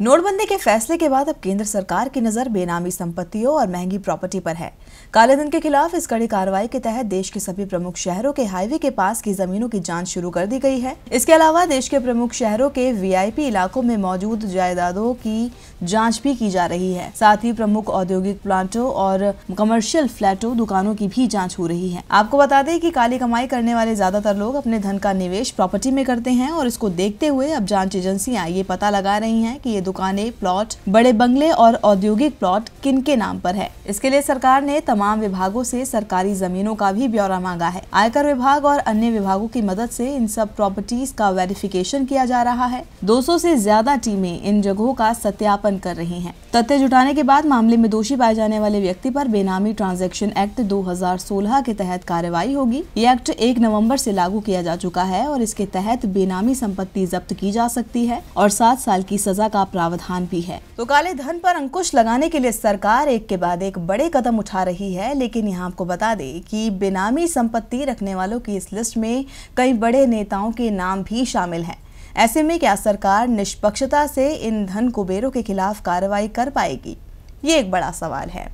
नोटबंदी के फैसले के बाद अब केंद्र सरकार की नजर बेनामी संपत्तियों और महंगी प्रॉपर्टी पर है काले धन के खिलाफ इस कड़ी कार्रवाई के तहत देश के सभी प्रमुख शहरों के हाईवे के पास की जमीनों की जांच शुरू कर दी गई है इसके अलावा देश के प्रमुख शहरों के वीआईपी इलाकों में मौजूद जायदादों की जाँच भी की जा रही है साथ ही प्रमुख औद्योगिक प्लांटों और कमर्शियल फ्लैटों दुकानों की भी जाँच हो रही है आपको बता दें की काली कमाई करने वाले ज्यादातर लोग अपने धन का निवेश प्रॉपर्टी में करते हैं और इसको देखते हुए अब जाँच एजेंसियाँ ये पता लगा रही है की दुकानें प्लॉट बड़े बंगले और औद्योगिक प्लॉट किन के नाम पर है इसके लिए सरकार ने तमाम विभागों से सरकारी जमीनों का भी ब्यौरा मांगा है आयकर विभाग और अन्य विभागों की मदद से इन सब प्रॉपर्टीज का वेरिफिकेशन किया जा रहा है 200 से ज्यादा टीमें इन जगहों का सत्यापन कर रही हैं। तथ्य जुटाने के बाद मामले में दोषी पाए जाने वाले व्यक्ति पर बेनामी ट्रांजैक्शन एक्ट 2016 के तहत कार्रवाई होगी ये एक्ट 1 नवंबर से लागू किया जा चुका है और इसके तहत बेनामी संपत्ति जब्त की जा सकती है और सात साल की सजा का प्रावधान भी है तो काले धन पर अंकुश लगाने के लिए सरकार एक के बाद एक बड़े कदम उठा रही है लेकिन यहाँ आपको बता दें कि बेनामी संपत्ति रखने वालों की इस लिस्ट में कई बड़े नेताओं के नाम भी शामिल हैं ऐसे में क्या सरकार निष्पक्षता से इन धन कुबेरों के खिलाफ कार्रवाई कर पाएगी ये एक बड़ा सवाल है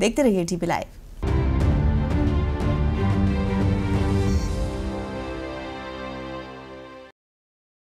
देखते रहिए टीपी लाइव